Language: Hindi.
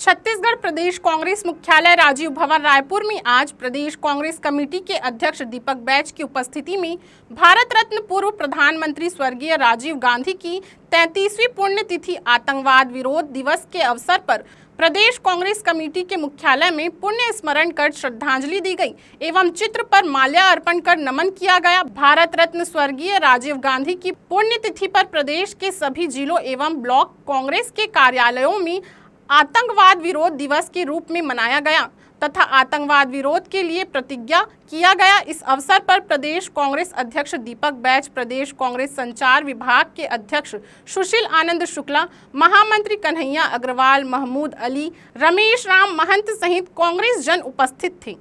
छत्तीसगढ़ प्रदेश कांग्रेस मुख्यालय राजीव भवन रायपुर में आज प्रदेश कांग्रेस कमेटी के अध्यक्ष दीपक बैच की उपस्थिति में भारत रत्न पूर्व प्रधानमंत्री स्वर्गीय राजीव गांधी की तैतीसवीं पुण्यतिथि आतंकवाद विरोध दिवस के अवसर पर प्रदेश कांग्रेस कमेटी के मुख्यालय में पुण्य स्मरण कर श्रद्धांजलि दी गई एवं चित्र पर माल्या अर्पण कर नमन किया गया भारत रत्न स्वर्गीय राजीव गांधी की पुण्यतिथि पर प्रदेश के सभी जिलों एवं ब्लॉक कांग्रेस के कार्यालयों में आतंकवाद विरोध दिवस के रूप में मनाया गया तथा आतंकवाद विरोध के लिए प्रतिज्ञा किया गया इस अवसर पर प्रदेश कांग्रेस अध्यक्ष दीपक बैज प्रदेश कांग्रेस संचार विभाग के अध्यक्ष सुशील आनंद शुक्ला महामंत्री कन्हैया अग्रवाल महमूद अली रमेश राम महंत सहित कांग्रेस जन उपस्थित थे